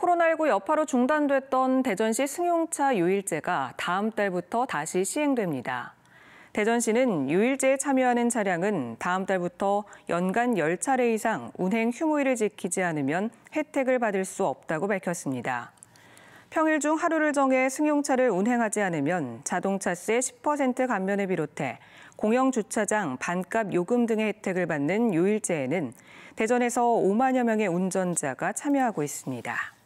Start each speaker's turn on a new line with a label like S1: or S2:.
S1: 코로나19 여파로 중단됐던 대전시 승용차 유일제가 다음 달부터 다시 시행됩니다. 대전시는 유일제에 참여하는 차량은 다음 달부터 연간 10차례 이상 운행 휴무일을 지키지 않으면 혜택을 받을 수 없다고 밝혔습니다. 평일 중 하루를 정해 승용차를 운행하지 않으면 자동차세 10% 감면에 비롯해 공영주차장 반값 요금 등의 혜택을 받는 유일제에는 대전에서 5만여 명의 운전자가 참여하고 있습니다.